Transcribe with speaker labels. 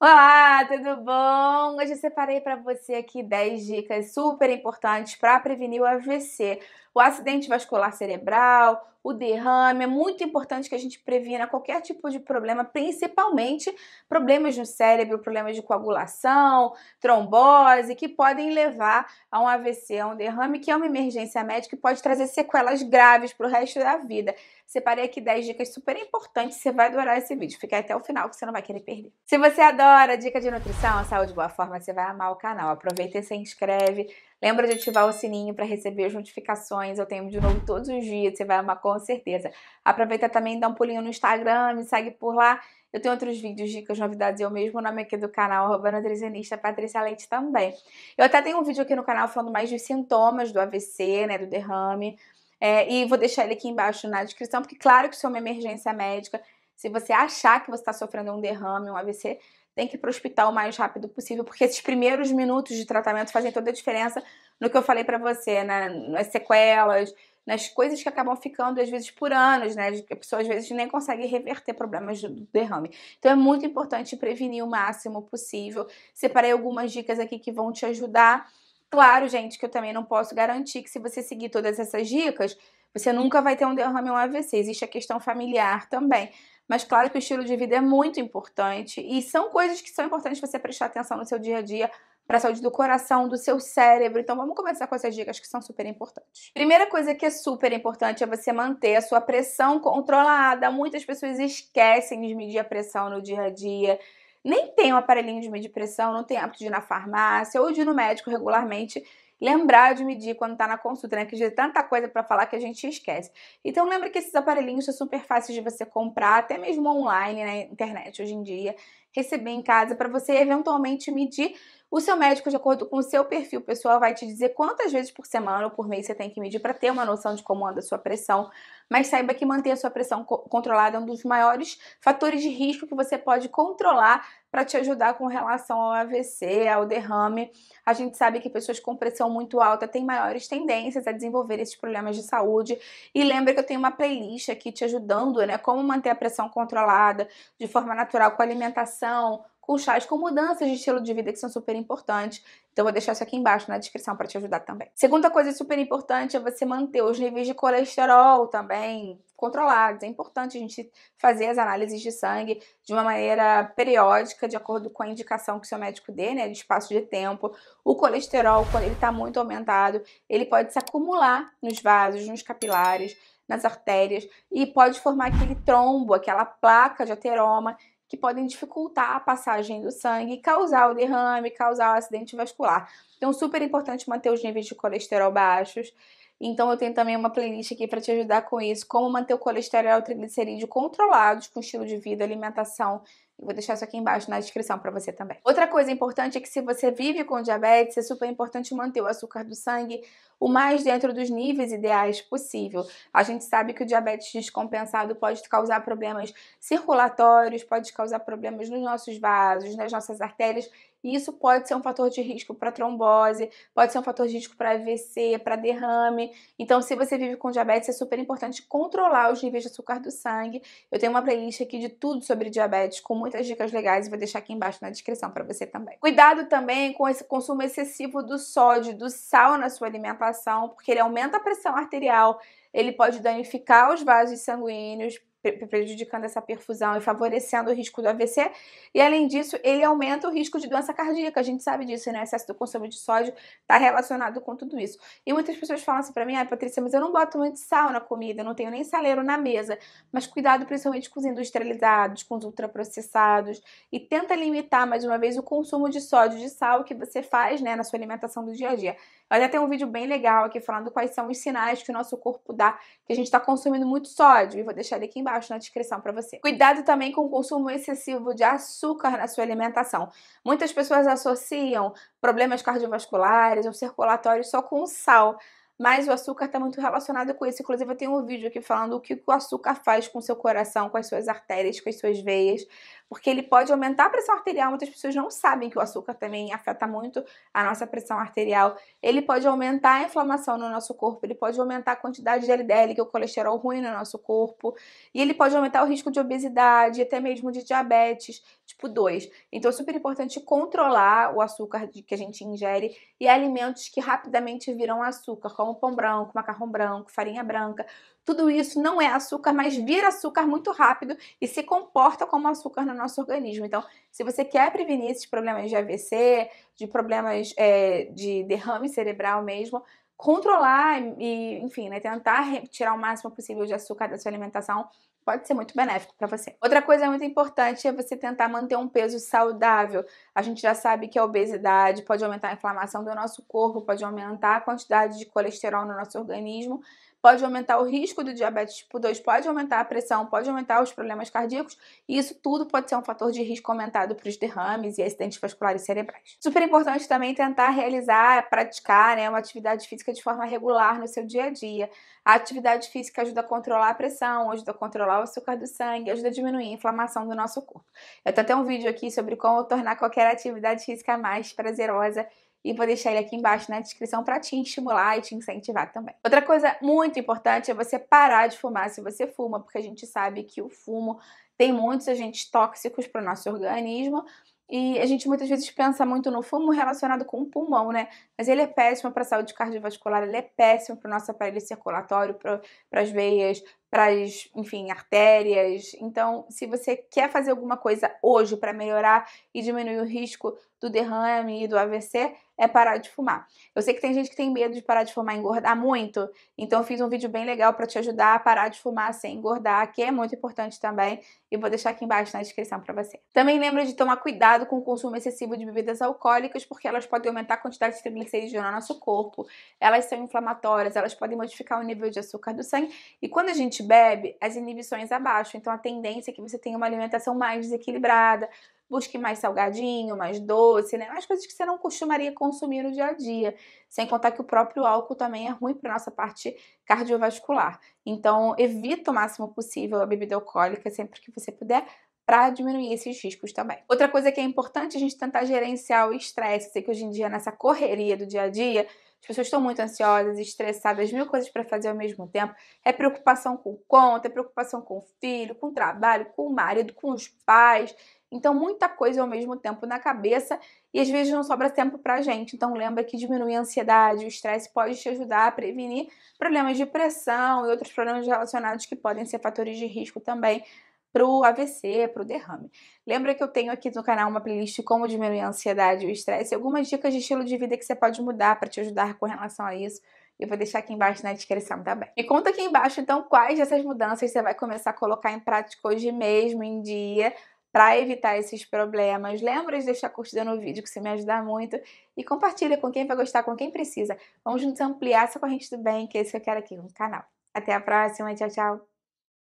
Speaker 1: 喂。Olá, tudo bom? Hoje eu separei para você aqui 10 dicas super importantes para prevenir o AVC, o acidente vascular cerebral, o derrame. É muito importante que a gente previna qualquer tipo de problema, principalmente problemas no cérebro, problemas de coagulação, trombose, que podem levar a um AVC, a um derrame, que é uma emergência médica e pode trazer sequelas graves para o resto da vida. Separei aqui 10 dicas super importantes, você vai adorar esse vídeo. Fica até o final que você não vai querer perder. Se você adora dica de de nutrição, saúde boa forma, você vai amar o canal. Aproveita e se inscreve. Lembra de ativar o sininho para receber as notificações. Eu tenho de novo todos os dias, você vai amar com certeza. Aproveita também e dá um pulinho no Instagram, me segue por lá. Eu tenho outros vídeos, dicas, novidades, eu mesmo, o nome aqui do canal, arroba nutricionista Patrícia Leite também. Eu até tenho um vídeo aqui no canal falando mais dos sintomas do AVC, né, do derrame. É, e vou deixar ele aqui embaixo na descrição, porque claro que isso é uma emergência médica. Se você achar que você está sofrendo um derrame, um AVC, tem que ir para o hospital o mais rápido possível, porque esses primeiros minutos de tratamento fazem toda a diferença no que eu falei para você, né? nas sequelas, nas coisas que acabam ficando, às vezes, por anos, né? A pessoa, às vezes, nem consegue reverter problemas do derrame. Então, é muito importante prevenir o máximo possível. Separei algumas dicas aqui que vão te ajudar. Claro, gente, que eu também não posso garantir que se você seguir todas essas dicas, você nunca vai ter um derrame ou um AVC. Existe a questão familiar também. Mas claro que o estilo de vida é muito importante e são coisas que são importantes você prestar atenção no seu dia a dia para a saúde do coração, do seu cérebro. Então vamos começar com essas dicas que são super importantes. Primeira coisa que é super importante é você manter a sua pressão controlada. Muitas pessoas esquecem de medir a pressão no dia a dia nem tem um aparelhinho de medir pressão, não tem hábito de ir na farmácia ou de ir no médico regularmente lembrar de medir quando está na consulta, né? Que já é tanta coisa para falar que a gente esquece. Então lembra que esses aparelhinhos são super fáceis de você comprar, até mesmo online na né, internet hoje em dia, receber em casa para você eventualmente medir o seu médico, de acordo com o seu perfil pessoal, vai te dizer quantas vezes por semana ou por mês você tem que medir para ter uma noção de como anda a sua pressão. Mas saiba que manter a sua pressão controlada é um dos maiores fatores de risco que você pode controlar para te ajudar com relação ao AVC, ao derrame. A gente sabe que pessoas com pressão muito alta têm maiores tendências a desenvolver esses problemas de saúde. E lembra que eu tenho uma playlist aqui te ajudando, né? Como manter a pressão controlada de forma natural com alimentação, com chás com mudanças de estilo de vida que são super importantes. Então, vou deixar isso aqui embaixo na descrição para te ajudar também. Segunda coisa super importante é você manter os níveis de colesterol também controlados. É importante a gente fazer as análises de sangue de uma maneira periódica, de acordo com a indicação que o seu médico dê, né, de espaço de tempo. O colesterol, quando ele está muito aumentado, ele pode se acumular nos vasos, nos capilares, nas artérias e pode formar aquele trombo, aquela placa de ateroma que podem dificultar a passagem do sangue, causar o derrame, causar o acidente vascular. Então, super importante manter os níveis de colesterol baixos. Então eu tenho também uma playlist aqui para te ajudar com isso, como manter o colesterol e o triglicerídeo controlados com estilo de vida, alimentação. Eu vou deixar isso aqui embaixo na descrição para você também. Outra coisa importante é que se você vive com diabetes, é super importante manter o açúcar do sangue o mais dentro dos níveis ideais possível. A gente sabe que o diabetes descompensado pode causar problemas circulatórios, pode causar problemas nos nossos vasos, nas nossas artérias e isso pode ser um fator de risco para trombose, pode ser um fator de risco para AVC, para derrame. Então, se você vive com diabetes, é super importante controlar os níveis de açúcar do sangue. Eu tenho uma playlist aqui de tudo sobre diabetes, com muitas dicas legais, e vou deixar aqui embaixo na descrição para você também. Cuidado também com esse consumo excessivo do sódio, do sal na sua alimentação, porque ele aumenta a pressão arterial, ele pode danificar os vasos sanguíneos, prejudicando essa perfusão e favorecendo o risco do AVC. E além disso, ele aumenta o risco de doença cardíaca. A gente sabe disso, né? O excesso do consumo de sódio está relacionado com tudo isso. E muitas pessoas falam assim para mim: ai, Patrícia, mas eu não boto muito sal na comida, eu não tenho nem saleiro na mesa. Mas cuidado principalmente com os industrializados, com os ultraprocessados. E tenta limitar mais uma vez o consumo de sódio, de sal que você faz, né, na sua alimentação do dia a dia. Olha, tem um vídeo bem legal aqui falando quais são os sinais que o nosso corpo dá que a gente está consumindo muito sódio. E vou deixar ele aqui embaixo na descrição para você. Cuidado também com o consumo excessivo de açúcar na sua alimentação. Muitas pessoas associam problemas cardiovasculares ou circulatórios só com sal mas o açúcar está muito relacionado com isso. Inclusive, eu tenho um vídeo aqui falando o que o açúcar faz com o seu coração, com as suas artérias, com as suas veias porque ele pode aumentar a pressão arterial. Muitas pessoas não sabem que o açúcar também afeta muito a nossa pressão arterial. Ele pode aumentar a inflamação no nosso corpo, ele pode aumentar a quantidade de LDL, que é o colesterol ruim no nosso corpo, e ele pode aumentar o risco de obesidade, até mesmo de diabetes tipo 2. Então é super importante controlar o açúcar que a gente ingere e alimentos que rapidamente viram açúcar, como pão branco, macarrão branco, farinha branca. Tudo isso não é açúcar, mas vira açúcar muito rápido e se comporta como açúcar na nosso organismo. Então, se você quer prevenir esses problemas de AVC, de problemas é, de derrame cerebral mesmo, controlar e, enfim, né, tentar tirar o máximo possível de açúcar da sua alimentação pode ser muito benéfico para você. Outra coisa muito importante é você tentar manter um peso saudável. A gente já sabe que a obesidade pode aumentar a inflamação do nosso corpo, pode aumentar a quantidade de colesterol no nosso organismo, pode aumentar o risco do diabetes tipo 2, pode aumentar a pressão, pode aumentar os problemas cardíacos, e isso tudo pode ser um fator de risco aumentado para os derrames e acidentes vasculares cerebrais. Super importante também tentar realizar, praticar né, uma atividade física de forma regular no seu dia a dia. A atividade física ajuda a controlar a pressão, ajuda a controlar o açúcar do sangue, ajuda a diminuir a inflamação do nosso corpo. Eu tenho até um vídeo aqui sobre como tornar qualquer atividade física mais prazerosa e vou deixar ele aqui embaixo na descrição para te estimular e te incentivar também. Outra coisa muito importante é você parar de fumar se você fuma, porque a gente sabe que o fumo tem muitos agentes tóxicos para o nosso organismo. E a gente muitas vezes pensa muito no fumo relacionado com o pulmão, né? Mas ele é péssimo para a saúde cardiovascular, ele é péssimo para o nosso aparelho circulatório, para as veias, para as, enfim, artérias. Então, se você quer fazer alguma coisa hoje para melhorar e diminuir o risco do derrame e do AVC, é parar de fumar. Eu sei que tem gente que tem medo de parar de fumar e engordar muito, então eu fiz um vídeo bem legal para te ajudar a parar de fumar sem engordar, que é muito importante também, e vou deixar aqui embaixo na descrição para você. Também lembra de tomar cuidado com o consumo excessivo de bebidas alcoólicas, porque elas podem aumentar a quantidade de triglicerídeos no nosso corpo, elas são inflamatórias, elas podem modificar o nível de açúcar do sangue, e quando a gente gente bebe, as inibições abaixam. Então a tendência é que você tenha uma alimentação mais desequilibrada, busque mais salgadinho, mais doce, né? Mais coisas que você não costumaria consumir no dia a dia. Sem contar que o próprio álcool também é ruim para nossa parte cardiovascular. Então, evita o máximo possível a bebida alcoólica sempre que você puder para diminuir esses riscos também. Outra coisa que é importante a gente tentar gerenciar o estresse, sei que hoje em dia nessa correria do dia a dia, as pessoas estão muito ansiosas, estressadas, mil coisas para fazer ao mesmo tempo. É preocupação com conta, é preocupação com o filho, com o trabalho, com o marido, com os pais. Então, muita coisa ao mesmo tempo na cabeça e às vezes não sobra tempo para a gente. Então, lembra que diminuir a ansiedade, o estresse pode te ajudar a prevenir problemas de pressão e outros problemas relacionados que podem ser fatores de risco também pro AVC, pro derrame. Lembra que eu tenho aqui no canal uma playlist como diminuir a ansiedade e o estresse, algumas dicas de estilo de vida que você pode mudar para te ajudar com relação a isso. Eu vou deixar aqui embaixo na descrição também. Me conta aqui embaixo, então, quais dessas mudanças você vai começar a colocar em prática hoje mesmo, em dia, para evitar esses problemas. Lembra de deixar curtida no vídeo, que você me ajuda muito. E compartilha com quem vai gostar, com quem precisa. Vamos juntos ampliar essa corrente do bem, que é isso que eu quero aqui no canal. Até a próxima, tchau, tchau!